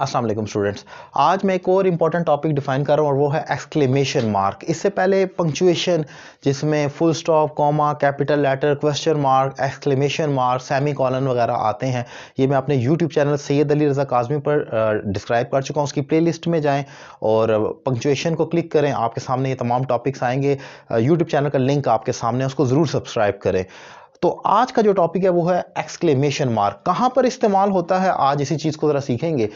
Aslam students आज मैं एक और इम्पॉर्टेंट टॉपिक डिफाइन कर रहा हूँ और वो है एक्सक्लेमेशन मार्क इससे पहले पंक्चुएशन जिसमें full stop comma capital letter question mark exclamation mark semicolon वगैरह आते हैं ये मैं अपने यूट्यूब चैनल सैद अली रजा काजमी पर डिस्क्राइब कर चुका हूँ उसकी प्ले में जाएँ और पंक्चुएशन को क्लिक करें आपके सामने ये तमाम टॉपिक्स आएंगे यूट्यूब चैनल का लिंक आपके सामने उसको ज़रूर सब्सक्राइब करें तो आज का जो टॉपिक है वो है एक्सक्लेमेशन मार्क कहाँ पर इस्तेमाल होता है आज इसी चीज़ को ज़रा सीखेंगे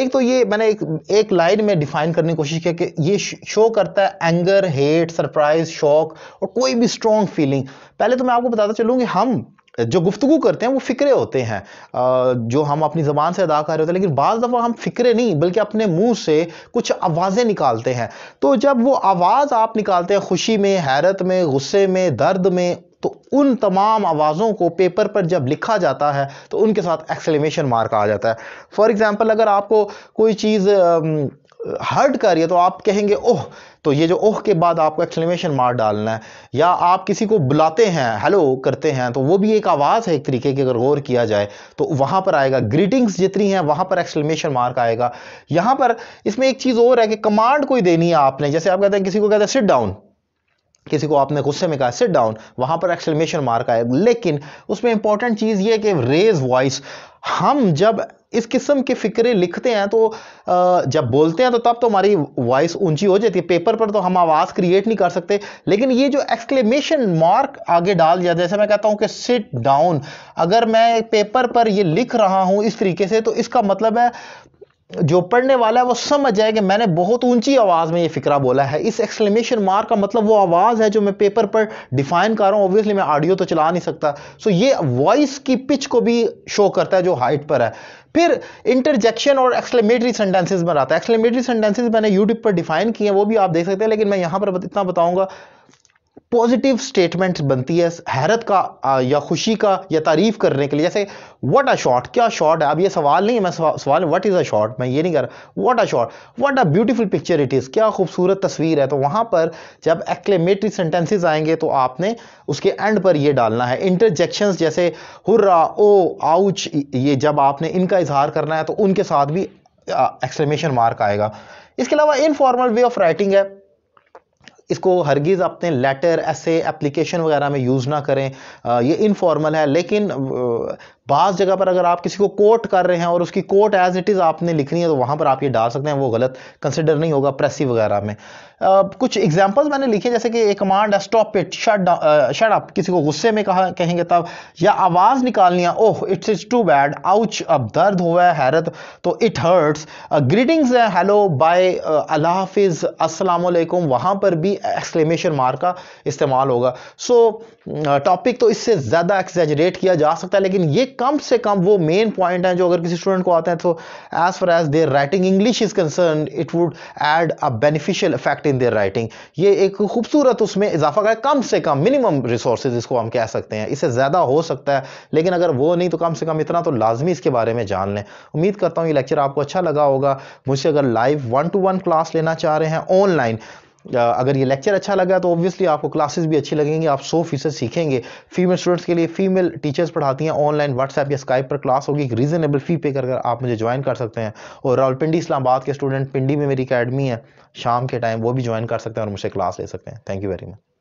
एक तो ये मैंने एक एक लाइन में डिफाइन करने की कोशिश की कि ये शो करता है एंगर हेट सरप्राइज शौक और कोई भी स्ट्रॉन्ग फीलिंग पहले तो मैं आपको बताता चलूँ कि हम जो गुफ्तु करते हैं वो फ़िक्रे होते हैं जो हम अपनी ज़बान से अदा कर रहे होते हैं लेकिन बाज़ दफ़ा हम फ़िक्रे नहीं बल्कि अपने मुंह से कुछ आवाज़ें निकालते हैं तो जब वो आवाज़ आप निकालते हैं खुशी में हैरत में गुस्से में दर्द में तो उन तमाम आवाज़ों को पेपर पर जब लिखा जाता है तो उनके साथ एक्सलेमेशन मार्क आ जाता है फॉर एग्ज़ाम्पल अगर आपको कोई चीज़ हर्ट कर रही है तो आप कहेंगे ओह तो ये जो ओह के बाद आपको एक्सलेमेशन मार्क डालना है या आप किसी को बुलाते हैं हेलो करते हैं तो वो भी एक आवाज़ है एक तरीके की अगर गौर किया जाए तो वहाँ पर आएगा ग्रीटिंग्स जितनी हैं वहाँ पर एक्सलेमेशन मार्क आएगा यहाँ पर इसमें एक चीज़ और है कि कमांड कोई देनी है आपने जैसे आप कहते हैं किसी को कहते हैं सिट डाउन किसी को आपने गुस्से में कहा सिट डाउन वहां पर एक्सलमेशन मार्क आए लेकिन उसमें इंपॉर्टेंट चीज़ ये कि रेज वॉइस हम जब इस किस्म के फिक्रे लिखते हैं तो जब बोलते हैं तो तब तो हमारी वॉइस ऊंची हो जाती है पेपर पर तो हम आवाज़ क्रिएट नहीं कर सकते लेकिन ये जो एक्सक्लेमेशन मार्क आगे डाल दिया जैसे मैं कहता हूँ कि सिट डाउन अगर मैं पेपर पर ये लिख रहा हूँ इस तरीके से तो इसका मतलब है जो पढ़ने वाला है वो समझ जाए कि मैंने बहुत ऊंची आवाज़ में ये फ़िक्रा बोला है इस एक्सक्लेमेशन मार्क का मतलब वो आवाज़ है जो मैं पेपर पर डिफाइन कर रहा हूं ऑब्वियसली मैं ऑडियो तो चला नहीं सकता सो ये वॉइस की पिच को भी शो करता है जो हाइट पर है फिर इंटरजेक्शन और एक्सक्लेमेटरी सेंटेंसेज बनाता है एक्सक्लेमेटरी सेंटेंसेज मैंने यूट्यूब पर डिफाइन किए हैं वो भी आप देख सकते हैं लेकिन मैं यहां पर इतना बताऊँगा पॉजिटिव स्टेटमेंट बनती है हैरत का या खुशी का या तारीफ करने के लिए जैसे व्हाट अ शॉट क्या शॉट है अब ये सवाल नहीं है मैं सवाल व्हाट इज़ अ शॉट मैं ये नहीं कर रहा what a shot what a beautiful picture it is क्या खूबसूरत तस्वीर है तो वहाँ पर जब एक्लेमेटरी सेंटेंसेज आएंगे तो आपने उसके एंड पर ये डालना है इंटरजेक्शन जैसे हुर्रा ओ आउच ये जब आपने इनका इजहार करना है तो उनके साथ भी एक्सलेमेशन मार्क आएगा इसके अलावा इनफॉर्मल वे ऑफ राइटिंग है इसको हरगिज़ अपने लेटर ऐसे एप्लीकेशन वगैरह में यूज़ ना करें ये इनफॉर्मल है लेकिन बाज जगह पर अगर आप किसी को कोट कर रहे हैं और उसकी कोट एज इट इज़ आपने लिखनी है तो वहाँ पर आप ये डाल सकते हैं वो गलत कंसिडर नहीं होगा प्रेसी वगैरह में आ, कुछ एग्जाम्पल्स मैंने लिखे जैसे कि एक command stop it shut up किसी को गुस्से में कहा कहेंगे तब या आवाज़ निकालनी है oh it's is too bad ouch अब दर्द हुआ है हैरत तो इट हर्ट्स ग्रीटिंग्स है हेलो बाय अल्लाह हाफिज़ वहाँ पर भी एक्सक्लेमेशन मार्क का इस्तेमाल होगा सो so, टॉपिक तो इससे ज़्यादा एक्सेजरेट किया जा सकता है लेकिन ये कम से कम वो मेन पॉइंट हैं जो अगर किसी स्टूडेंट को आते हैं तो as far as their writing English is concern it would add a beneficial effect in their writing ये एक खूबसूरत उसमें इजाफा का कम से कम मिनिमम रिसोर्स इसको हम कह सकते हैं इससे ज़्यादा हो सकता है लेकिन अगर वो नहीं तो कम से कम इतना तो लाजमी इसके बारे में जान लें उम्मीद करता हूँ ये लेक्चर आपको अच्छा लगा होगा मुझसे अगर live one to one class लेना चाह रहे हैं ऑनलाइन अगर ये लेक्चर अच्छा लगा तो ऑब्वियसली आपको क्लासेस भी अच्छी लगेंगी आप सौ फीसद सीखेंगे फीमेल स्टूडेंट्स के लिए फीमेल टीचर्स पढ़ाती हैं ऑनलाइन व्हाट्सएप या स्काइप पर क्लास होगी एक रीजनेबल फी पे कर आप मुझे ज्वाइन कर सकते हैं और रावलपिंडी इस्लामाबाद के स्टूडेंट पिंडी में मेरी अकेडमी है शाम के टाइम वो भी ज्वाइन कर सकते हैं और मुझसे क्लास ले सकते हैं थैंक यू वेरी मच